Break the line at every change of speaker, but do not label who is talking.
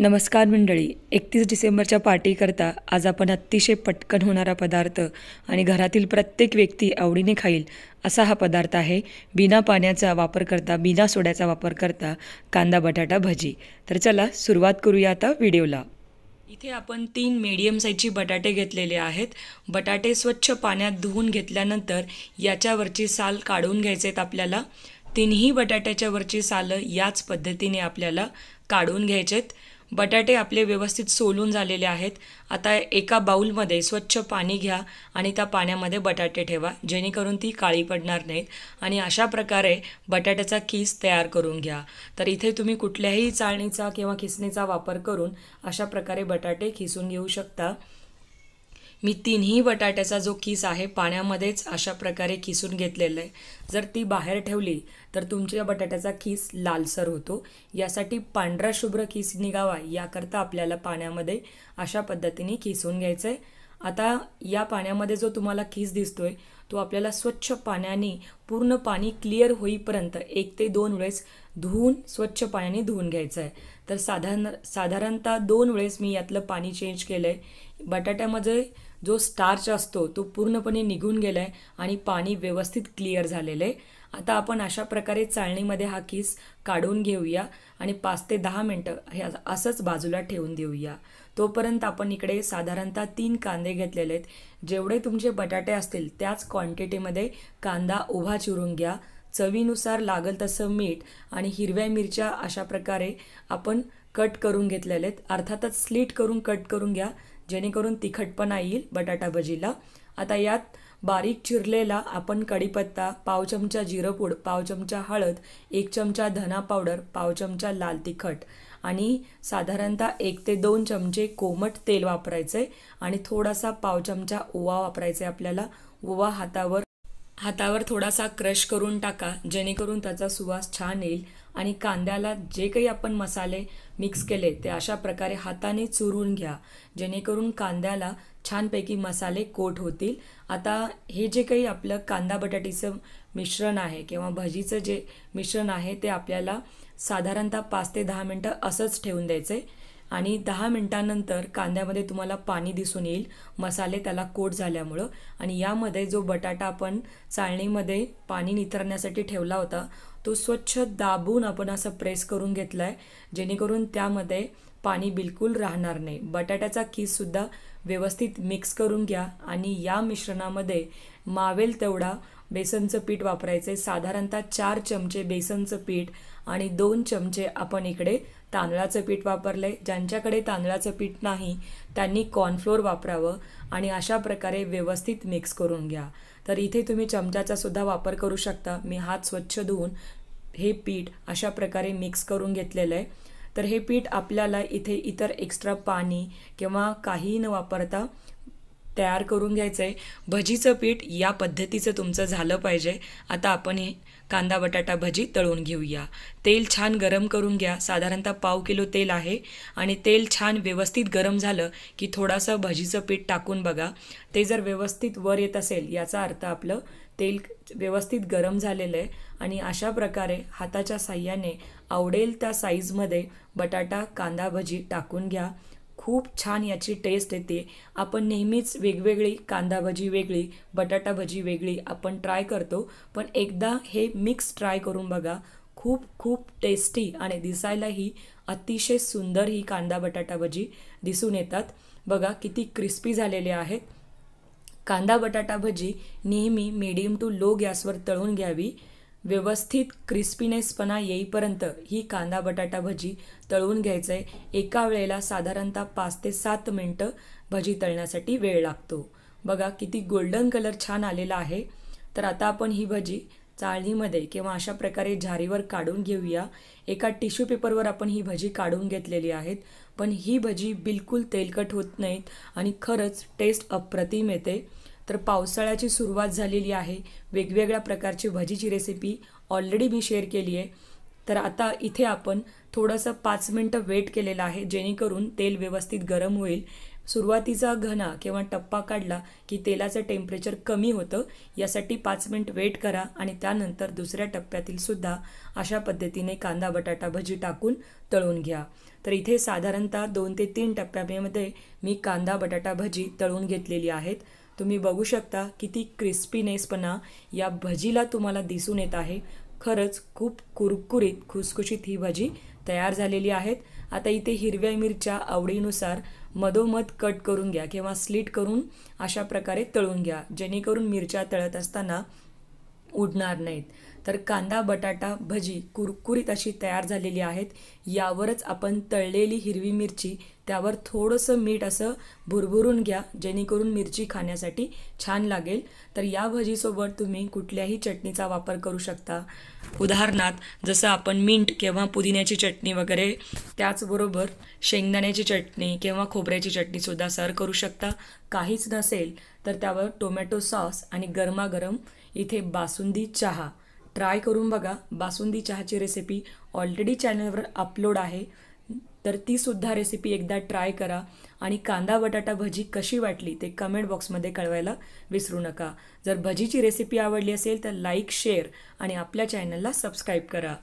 नमस्कार मंडळी एकतीस डिसेंबरच्या पार्टीकरता आज आपण अतिशय पटकन होणारा पदार्थ आणि घरातील प्रत्येक व्यक्ती आवडीने खाईल असा हा पदार्थ आहे बिना पाण्याचा वापर करता बिना सोड्याचा वापर करता कांदा बटाटा भजी तर चला सुरुवात करूया आता व्हिडिओला इथे आपण तीन मीडियम साईजची बटाटे घेतलेले आहेत बटाटे स्वच्छ पाण्यात धुवून घेतल्यानंतर याच्यावरची साल काढून घ्यायचे आहेत आपल्याला तिन्ही बटाट्याच्यावरची सालं याच पद्धतीने आपल्याला काढून घ्यायचे आहेत बटाटे आपले व्यवस्थित सोलून झालेले आहेत आता एका बाऊलमध्ये स्वच्छ पाणी घ्या आणि त्या पाण्यामध्ये बटाटे ठेवा जेणेकरून ती काळी पडणार नाहीत आणि अशा प्रकारे बटाट्याचा किस तयार करून घ्या तर इथे तुम्ही कुठल्याही चाळणीचा किंवा खिसणीचा वापर करून अशा प्रकारे बटाटे खिसून घेऊ शकता मी तिन्ही बटाट्याचा जो कीस आहे पाण्यामध्येच अशा प्रकारे किसून घेतलेलं आहे जर ती बाहेर ठेवली तर तुमच्या बटाट्याचा किस लालसर होतो यासाठी पांढरा शुभ्र किस निघावा याकरता आपल्याला पाण्यामध्ये अशा पद्धतीने किसून घ्यायचं आहे आता या पाण्यामध्ये जो तुम्हाला खीस दिसतोय तो आपल्याला स्वच्छ पाण्याने पूर्ण पाणी क्लिअर होईपर्यंत एक ते दोन वेळेस धुवून स्वच्छ पाण्याने धुवून घ्यायचं आहे तर साधारण साधारणतः दोन वेळेस मी यातलं पाणी चेंज केलं आहे बटाट्यामध्ये जो स्टार्च असतो तो पूर्णपणे निघून गेला आहे आणि पाणी व्यवस्थित क्लिअर झालेलं आहे आता आपण अशा प्रकारे चाळणीमध्ये हा किस काढून घेऊया आणि पाच ते दहा मिनटं हे असंच बाजूला ठेवून देऊया तोपर्यंत आपण इकडे साधारणतः तीन कांदे घेतलेले आहेत जेवढे तुमचे बटाटे असतील त्याच क्वांटिटीमध्ये कांदा उभा चिरून घ्या चवीनुसार लागल तसं मीठ आणि हिरव्या मिरच्या अशा प्रकारे आपण कट करून घेतलेले आहेत अर्थातच स्लीट करून कट करून घ्या जेणेकरून पण येईल बटाटा भजीला आता यात बारीक चिरलेला आपण कढीपत्ता पाव चमचा जिरपूड पाव चमचा हळद एक चमचा धना पावडर पाव चमचा लाल तिखट आणि साधारणतः एक ते दोन चमचे कोमट तेल वापरायचे आणि थोडासा पाव चमचा ओवा वापरायचा आहे आपल्याला ओवा हातावर हातावर थोडासा क्रश करून टाका जेणेकरून त्याचा सुवास छान येईल आणि कांद्याला जे काही आपण मसाले मिक्स केले ते अशा प्रकारे हाताने चुरून घ्या जेणेकरून कांद्याला छानपैकी मसाले कोट होतील आता हे जे काही आपलं कांदा बटाटीचं मिश्रण आहे किंवा भजीचं जे मिश्रण आहे ते आपल्याला साधारणतः पाच ते दहा मिनटं असंच ठेवून द्यायचं आहे आणि दहा मिनटानंतर कांद्यामध्ये तुम्हाला पाणी दिसून येईल मसाले त्याला कोट झाल्यामुळं आणि यामध्ये जो बटाटा आपण चाळणीमध्ये पाणी निथरण्यासाठी ठेवला होता तो स्वच्छ दाबून आपण असं प्रेस करून घेतला आहे जेणेकरून त्यामध्ये पाणी बिलकुल राहणार नाही बटाट्याचा सुद्धा व्यवस्थित मिक्स करून घ्या आणि या मिश्रणामध्ये मावेल तेवढा बेसनचं पीठ वापरायचं आहे साधारणतः चार चमचे बेसनचं पीठ आणि दोन चमचे आपण इकडे तांदळाचं पीठ वापरलं आहे ज्यांच्याकडे तांदळाचं पीठ नाही त्यांनी कॉर्नफ्लोअर वापरावं आणि अशा प्रकारे व्यवस्थित मिक्स करून घ्या तर इथे तुम्ही चमचाचासुद्धा सुद्धा वापर करू शकता मी हात स्वच्छ धुवून हे पीठ अशा प्रकारे मिक्स करून घेतलेलं आहे तर हे पीठ आपल्याला इथे इतर एक्स्ट्रा पाणी किंवा काही न वापरता तयार करून घ्यायचं आहे भजीचं पीठ या पद्धतीचं तुमचं झालं पाहिजे आता आपण हे कांदा बटाटा भजी तळून घेऊया तेल छान गरम करून घ्या साधारणतः पाव किलो तेल आहे आणि तेल छान व्यवस्थित गरम झालं की थोडासा भजीचं पीठ टाकून बघा ते जर व्यवस्थित वर येत असेल याचा अर्थ आपलं तेल व्यवस्थित गरम झालेलं आहे आणि अशा प्रकारे हाताच्या साह्याने आवडेल त्या साईजमध्ये बटाटा कांदा भजी टाकून घ्या खूप छान याची टेस्ट येते आपण नेहमीच वेगवेगळी कांदा भजी वेगळी बटाटा भजी वेगळी आपण ट्राय करतो पण एकदा हे मिक्स ट्राय करून बघा खूप खूप टेस्टी आणि दिसायलाही अतिशय सुंदर ही कांदा बटाटा भजी दिसून येतात बघा किती क्रिस्पी झालेले आहेत कांदा बटाटा भजी नेहमी मीडियम टू लो गॅसवर तळून घ्यावी व्यवस्थित क्रिस्पीनेसपणा येईपर्यंत ही कांदा बटाटा भजी तळून घ्यायचं आहे एका वेळेला साधारणतः पाच ते सात मिनटं भजी तळण्यासाठी वेळ लागतो बघा किती गोल्डन कलर छान आलेला आहे तर आता आपण ही भजी चाळणीमध्ये किंवा अशा प्रकारे झारीवर काढून घेऊया एका टिश्यू पेपरवर आपण ही भजी काढून घेतलेली आहेत पण ही भजी बिलकुल तेलकट होत नाहीत आणि खरंच टेस्ट अप्रतिम येते तर पावसाळ्याची सुरुवात झालेली आहे वेगवेगळ्या प्रकारची भजीची रेसिपी ऑलरेडी मी शेअर केली आहे तर आता इथे आपण थोडंसं पाच मिनटं वेट केलेलं आहे जेणेकरून तेल व्यवस्थित गरम होईल सुरुवातीचा घना किंवा टप्पा काढला की तेलाचं टेम्परेचर कमी होतं यासाठी पाच मिनिट वेट करा आणि त्यानंतर दुसऱ्या टप्प्यातील सुद्धा अशा पद्धतीने कांदा बटाटा भजी टाकून तळून घ्या तर इथे साधारणतः दोन ते तीन टप्प्यामध्ये मी कांदा बटाटा भजी तळून घेतलेली आहेत तुम्ही बघू शकता किती क्रिस्पीनेसपणा या भजीला तुम्हाला दिसून येत आहे खरंच खूप कुरकुरीत खुसखुशीत ही भजी तयार झालेली आहेत आता इथे हिरव्या मिरच्या आवडीनुसार मधोमध कट करून घ्या किंवा स्लीट करून अशा प्रकारे तळून घ्या जेणेकरून मिरच्या तळत असताना उडणार नाहीत तर कांदा बटाटा भजी कुरकुरीत अशी तयार झालेली आहेत यावरच आपण तळलेली हिरवी मिरची त्यावर थोडंसं मीठ असं भुरभुरून घ्या जेणेकरून मिरची खाण्यासाठी छान लागेल तर या भजीसोबत तुम्ही कुठल्याही चटणीचा वापर करू शकता उदाहरणार्थ जसं आपण मिंट किंवा पुदिन्याची चटणी वगैरे त्याचबरोबर शेंगदाण्याची चटणी किंवा खोबऱ्याची चटणीसुद्धा सर करू शकता काहीच नसेल तर त्यावर टोमॅटो सॉस आणि गरमागरम इथे बासुंदी चहा ट्राय करून बघा बासुंदी चहाची रेसिपी ऑलरेडी चॅनलवर अपलोड आहे तर तीसुद्धा रेसिपी एकदा ट्राय करा आणि कांदा बटाटा भजी कशी वाटली ते कमेंट बॉक्समध्ये कळवायला विसरू नका जर भजीची रेसिपी आवडली असेल तर लाईक शेअर आणि आपल्या चॅनलला सबस्क्राईब करा